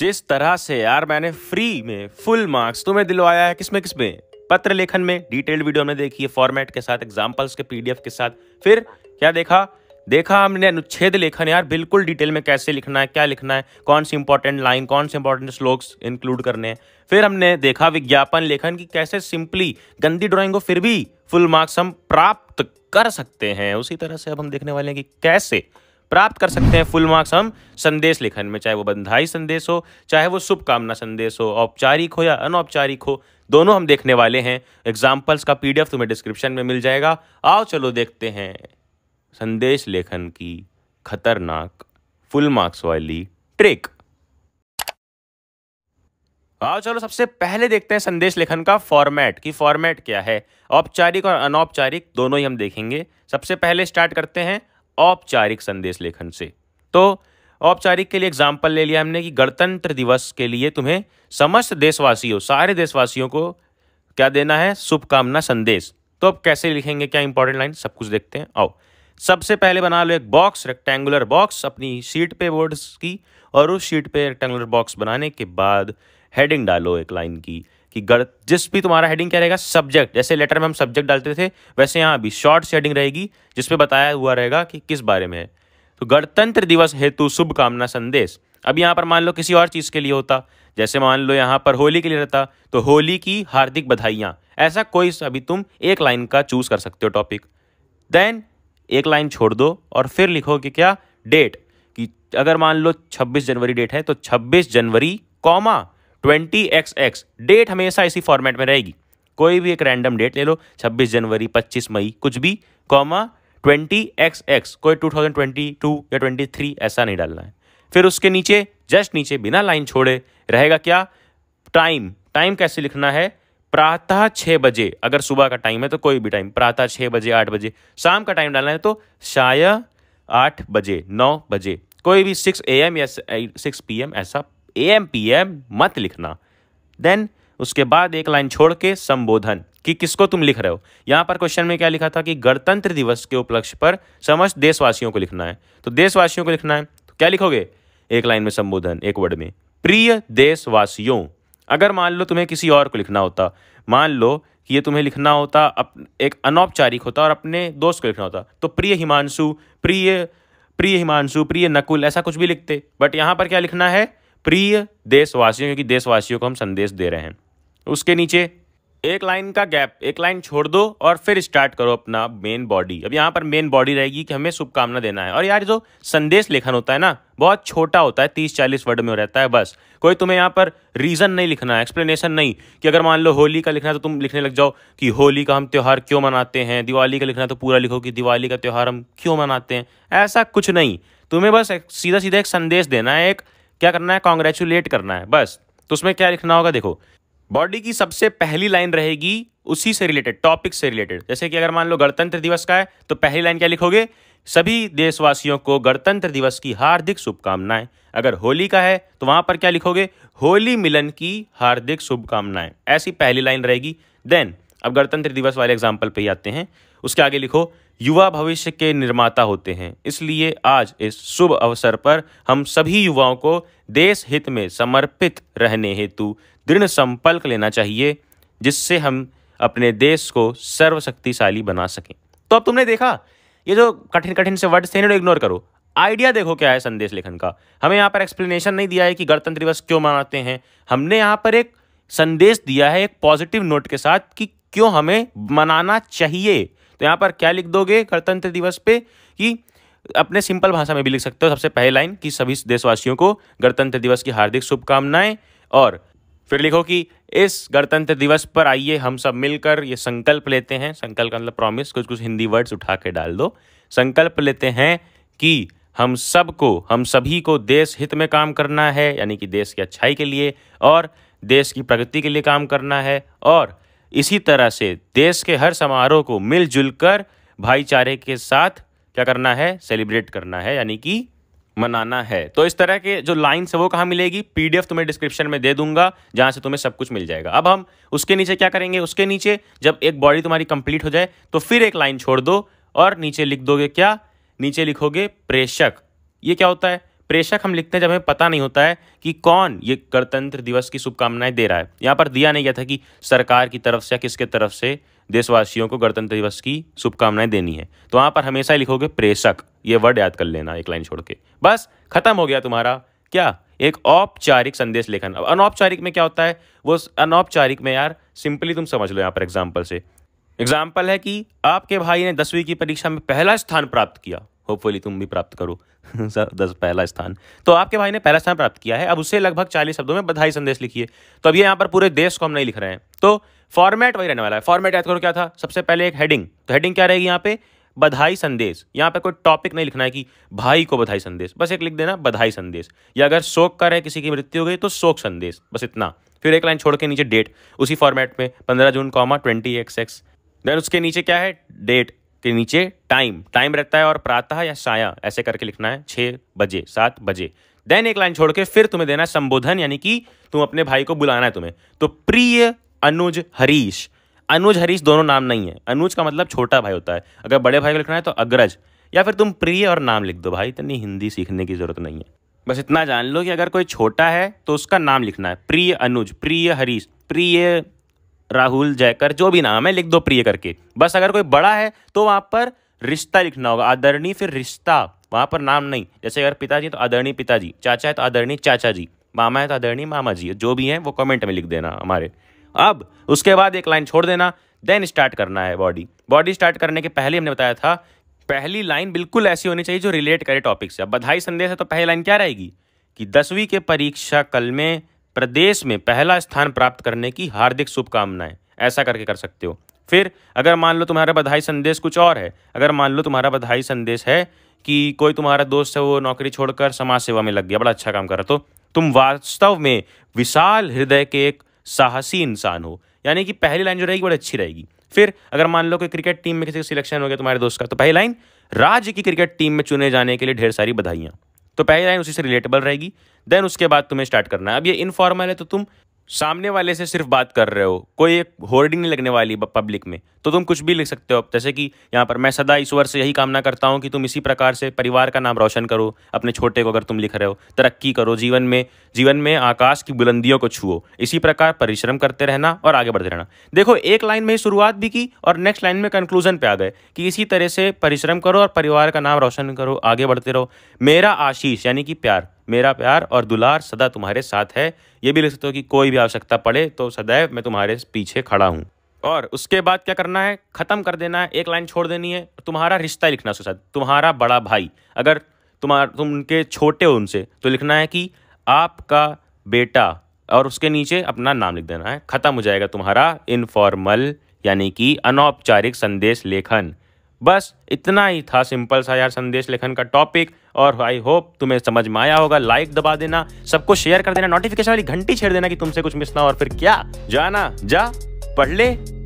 जिस तरह से यार मैंने फ्री में फुल मार्क्स तुम्हें दिलवाया है किसमें किसमें पत्र लेखन में डिटेल्ड वीडियो में देखी है फॉर्मेट के साथ एग्जाम्पल्स के पीडीएफ के साथ फिर क्या देखा देखा हमने अनुच्छेद लेखन यार बिल्कुल डिटेल में कैसे लिखना है क्या लिखना है कौन सी इंपॉर्टेंट लाइन कौन से इंपॉर्टेंट स्लोक्स इंक्लूड करने हैं फिर हमने देखा विज्ञापन लेखन की कैसे सिंपली गंदी ड्राइंग को फिर भी फुल मार्क्स हम प्राप्त कर सकते हैं उसी तरह से अब हम देखने वाले हैं कि कैसे प्राप्त कर सकते हैं फुल मार्क्स हम संदेश लेखन में चाहे वो बंधाई संदेश हो चाहे वो शुभकामना संदेश हो औपचारिक हो या अनौपचारिक हो दोनों हम देखने वाले हैं एग्जाम्पल्स का पी तुम्हें डिस्क्रिप्शन में मिल जाएगा आओ चलो देखते हैं संदेश लेखन की खतरनाक फुल मार्क्स वाली ट्रिक आओ चलो सबसे पहले देखते हैं संदेश लेखन का फॉर्मेट कि फॉर्मेट क्या है औपचारिक और अनौपचारिक दोनों ही हम देखेंगे सबसे पहले स्टार्ट करते हैं औपचारिक संदेश लेखन से तो औपचारिक के लिए एग्जाम्पल ले लिया हमने कि गणतंत्र दिवस के लिए तुम्हें समस्त देशवासियों सारे देशवासियों को क्या देना है शुभकामना संदेश तो अब कैसे लिखेंगे क्या इंपॉर्टेंट लाइन सब कुछ देखते हैं आओ सबसे पहले बना लो एक बॉक्स रेक्टेंगुलर बॉक्स अपनी शीट पे वर्ड्स की और उस शीट पे रेक्टेंगुलर बॉक्स बनाने के बाद हेडिंग डालो एक लाइन की कि गण जिस भी तुम्हारा हेडिंग क्या रहेगा सब्जेक्ट जैसे लेटर में हम सब्जेक्ट डालते थे वैसे यहाँ भी शॉर्ट से हेडिंग रहेगी जिसपे बताया हुआ रहेगा कि किस बारे में है तो गणतंत्र दिवस हेतु शुभकामना संदेश अब यहाँ पर मान लो किसी और चीज़ के लिए होता जैसे मान लो यहाँ पर होली के लिए रहता तो होली की हार्दिक बधाइयाँ ऐसा कोई अभी तुम एक लाइन का चूज़ कर सकते हो टॉपिक देन एक लाइन छोड़ दो और फिर लिखो कि क्या डेट कि अगर मान लो 26 जनवरी डेट है तो 26 जनवरी comma twenty X X date हमेशा इसी फॉर्मेट में रहेगी कोई भी एक रैंडम डेट ले लो 26 जनवरी 25 मई कुछ भी कॉमा ट्वेंटी एक्स एक्स कोई 2022 या 23 ऐसा नहीं डालना है फिर उसके नीचे जस्ट नीचे बिना लाइन छोड़े रहेगा क्या टाइम टाइम कैसे लिखना है प्रातः छः बजे अगर सुबह का टाइम है तो कोई भी टाइम प्रातः छः बजे आठ बजे शाम का टाइम डालना है तो शाय आठ बजे नौ बजे कोई भी सिक्स ए एम या सिक्स पी एम ऐसा ए एम पी एम मत लिखना देन उसके बाद एक लाइन छोड़ के संबोधन कि किसको तुम लिख रहे हो यहाँ पर क्वेश्चन में क्या लिखा था कि गणतंत्र दिवस के उपलक्ष्य पर समस्त देशवासियों को लिखना है तो देशवासियों को लिखना है तो क्या लिखोगे एक लाइन में संबोधन एक वर्ड में प्रिय देशवासियों अगर मान लो तुम्हें किसी और को लिखना होता मान लो कि ये तुम्हें लिखना होता अप, एक अनौपचारिक होता और अपने दोस्त को लिखना होता तो प्रिय हिमांशु प्रिय प्रिय हिमांशु प्रिय नकुल ऐसा कुछ भी लिखते बट यहाँ पर क्या लिखना है प्रिय देशवासियों क्योंकि देशवासियों को हम संदेश दे रहे हैं उसके नीचे एक लाइन का गैप एक लाइन छोड़ दो और फिर स्टार्ट करो अपना मेन बॉडी अब यहाँ पर मेन बॉडी रहेगी कि हमें शुभकामना देना है और यार जो संदेश लेखन होता है ना बहुत छोटा होता है तीस चालीस वर्ड में रहता है बस कोई तुम्हें यहाँ पर रीज़न नहीं लिखना है एक्सप्लेनेशन नहीं कि अगर मान लो होली का लिखना है तो तुम लिखने लग जाओ कि होली का हम त्यौहार क्यों मनाते हैं दिवाली का लिखना है तो पूरा लिखो कि दिवाली का त्यौहार हम क्यों मनाते हैं ऐसा कुछ नहीं तुम्हें बस सीधा सीधा एक संदेश देना है एक क्या करना है कॉन्ग्रेचुलेट करना है बस तो उसमें क्या लिखना होगा देखो बॉडी की सबसे पहली लाइन रहेगी उसी से रिलेटेड टॉपिक से रिलेटेड जैसे कि अगर मान लो गणतंत्र दिवस का है तो पहली लाइन क्या लिखोगे सभी देशवासियों को गणतंत्र दिवस की हार्दिक शुभकामनाएं अगर होली का है तो वहां पर क्या लिखोगे होली मिलन की हार्दिक शुभकामनाएं ऐसी पहली लाइन रहेगी देन अब गणतंत्र दिवस वाले एग्जाम्पल पर ही आते हैं उसके आगे लिखो युवा भविष्य के निर्माता होते हैं इसलिए आज इस शुभ अवसर पर हम सभी युवाओं को देश हित में समर्पित रहने हेतु दृढ़ संपल्क लेना चाहिए जिससे हम अपने देश को सर्वशक्तिशाली बना सकें तो अब तुमने देखा ये जो कठिन कठिन से वर्ड्स थे इग्नोर करो आइडिया देखो क्या है संदेश लेखन का हमें यहाँ पर एक्सप्लेनेशन नहीं दिया है कि गणतंत्र दिवस क्यों मनाते हैं हमने यहाँ पर एक संदेश दिया है एक पॉजिटिव नोट के साथ कि क्यों हमें मनाना चाहिए तो यहाँ पर क्या लिख दोगे गणतंत्र दिवस पे कि अपने सिंपल भाषा में भी लिख सकते हो सबसे पहली लाइन कि सभी देशवासियों को गणतंत्र दिवस की हार्दिक शुभकामनाएं और फिर लिखो कि इस गणतंत्र दिवस पर आइए हम सब मिलकर ये संकल्प लेते हैं संकल्प का मतलब प्रॉमिस कुछ कुछ हिंदी वर्ड्स उठा के डाल दो संकल्प लेते हैं कि हम सबको हम सभी को देश हित में काम करना है यानी कि देश की अच्छाई के लिए और देश की प्रगति के लिए काम करना है और इसी तरह से देश के हर समारोह को मिलजुल कर भाईचारे के साथ क्या करना है सेलिब्रेट करना है यानी कि मनाना है तो इस तरह के जो लाइन्स है वो कहाँ मिलेगी पीडीएफ तुम्हें डिस्क्रिप्शन में दे दूंगा जहाँ से तुम्हें सब कुछ मिल जाएगा अब हम उसके नीचे क्या करेंगे उसके नीचे जब एक बॉडी तुम्हारी कंप्लीट हो जाए तो फिर एक लाइन छोड़ दो और नीचे लिख दोगे क्या नीचे लिखोगे प्रेषक ये क्या होता है प्रेषक हम लिखते हैं जब हमें पता नहीं होता है कि कौन ये गणतंत्र दिवस की शुभकामनाएं दे रहा है यहाँ पर दिया नहीं गया था कि सरकार की तरफ से या किसके तरफ से देशवासियों को गणतंत्र दिवस की शुभकामनाएं देनी है तो वहाँ पर हमेशा ही लिखोगे प्रेषक ये वर्ड याद कर लेना एक लाइन छोड़ के बस खत्म हो गया तुम्हारा क्या एक औपचारिक संदेश लेखन अब अनौपचारिक में क्या होता है वो अनौपचारिक में यार सिंपली तुम समझ लो यहाँ पर एग्जाम्पल से एग्जाम्पल है कि आपके भाई ने दसवीं की परीक्षा में पहला स्थान प्राप्त किया होपफुली तुम भी प्राप्त करो दस पहला स्थान तो आपके भाई ने पहला स्थान प्राप्त किया है अब उससे लगभग चालीस शब्दों में बधाई संदेश लिखिए तो अब ये यहाँ पर पूरे देश को हम नहीं लिख रहे हैं तो फॉर्मेट वही रहने वाला है फॉर्मेट याद करो क्या था सबसे पहले एक हेडिंग तो हेडिंग क्या रहेगी यहाँ पे बधाई संदेश यहाँ पे कोई टॉपिक नहीं लिखना है कि भाई को बधाई संदेश बस एक लिख देना बधाई संदेश या अगर शोक कर रहे किसी की मृत्यु हो गई तो शोक संदेश बस इतना फिर एक लाइन छोड़ के नीचे डेट उसी फॉर्मेट में पंद्रह जून comma twenty X X then उसके नीचे क्या है डेट के नीचे टाइम टाइम रहता है और प्रातः या साया ऐसे करके लिखना है छः बजे सात बजे देन एक लाइन छोड़ के फिर तुम्हें देना है संबोधन यानी कि तुम अपने भाई को बुलाना है तुम्हें तो प्रिय अनुज हरीश अनुज हरीश दोनों नाम नहीं है अनुज का मतलब छोटा भाई होता है अगर बड़े भाई को लिखना है तो अग्रज या फिर तुम प्रिय और नाम लिख दो भाई इतनी हिंदी सीखने की ज़रूरत नहीं है बस इतना जान लो कि अगर कोई छोटा है तो उसका नाम लिखना है प्रिय अनुज प्रिय हरीश प्रिय राहुल जयकर जो भी नाम है लिख दो प्रिय करके बस अगर कोई बड़ा है तो वहाँ पर रिश्ता लिखना होगा आदरणीय फिर रिश्ता वहाँ पर नाम नहीं जैसे अगर पिताजी तो आदरणीय पिताजी चाचा है तो आदरणीय चाचा जी मामा है तो आदरणीय मामा जी जो भी है वो कमेंट में लिख देना हमारे अब उसके बाद एक लाइन छोड़ देना देन स्टार्ट करना है बॉडी बॉडी स्टार्ट करने के पहले हमने बताया था पहली लाइन बिल्कुल ऐसी होनी चाहिए जो रिलेट करे टॉपिक से अब बधाई संदेश है तो पहली लाइन क्या रहेगी कि दसवीं के परीक्षा कल में प्रदेश में पहला स्थान प्राप्त करने की हार्दिक शुभकामनाएं ऐसा करके कर सकते हो फिर अगर मान लो तुम्हारा बधाई संदेश कुछ और है अगर मान लो तुम्हारा बधाई संदेश है कि कोई तुम्हारा दोस्त है वो नौकरी छोड़कर समाज सेवा में लग गया बड़ा अच्छा काम कर रहा तो तुम वास्तव में विशाल हृदय के एक साहसी इंसान हो यानी कि पहली लाइन जो रहेगी बड़ी अच्छी रहेगी फिर अगर मान लो कि क्रिकेट टीम में किसी का सिलेक्शन हो गया तुम्हारे दोस्त का तो पहली लाइन राज्य की क्रिकेट टीम में चुने जाने के लिए ढेर सारी बधाइयाँ तो पहली लाइन उसी से रिलेटेबल रहेगी देन उसके बाद तुम्हें स्टार्ट करना है अब ये इनफॉर्मल है तो तुम सामने वाले से सिर्फ बात कर रहे हो कोई एक होर्डिंग नहीं लगने वाली पब्लिक में तो तुम कुछ भी लिख सकते हो जैसे कि यहाँ पर मैं सदा ईश्वर से यही कामना करता हूँ कि तुम इसी प्रकार से परिवार का नाम रोशन करो अपने छोटे को अगर तुम लिख रहे हो तरक्की करो जीवन में जीवन में आकाश की बुलंदियों को छुओ इसी प्रकार परिश्रम करते रहना और आगे बढ़ते रहना देखो एक लाइन में शुरुआत भी की और नेक्स्ट लाइन में कंक्लूजन पे आ गए कि इसी तरह से परिश्रम करो और परिवार का नाम रोशन करो आगे बढ़ते रहो मेरा आशीष यानी कि प्यार मेरा प्यार और दुलार सदा तुम्हारे साथ है ये भी लिख सकते हो कि कोई भी आवश्यकता पड़े तो सदैव मैं तुम्हारे पीछे खड़ा हूँ और उसके बाद क्या करना है ख़त्म कर देना है एक लाइन छोड़ देनी है तुम्हारा रिश्ता लिखना उसके साथ तुम्हारा बड़ा भाई अगर तुम्हारा तुम उनके छोटे हो उनसे तो लिखना है कि आपका बेटा और उसके नीचे अपना नाम लिख देना है ख़त्म हो जाएगा तुम्हारा इनफॉर्मल यानी कि अनौपचारिक संदेश लेखन बस इतना ही था सिंपल सा यार संदेश लेखन का टॉपिक और आई होप तुम्हें समझ में आया होगा लाइक दबा देना सबको शेयर कर देना नोटिफिकेशन वाली घंटी छेड़ देना कि तुमसे कुछ मिस ना हो और फिर क्या जाना जा पढ़ ले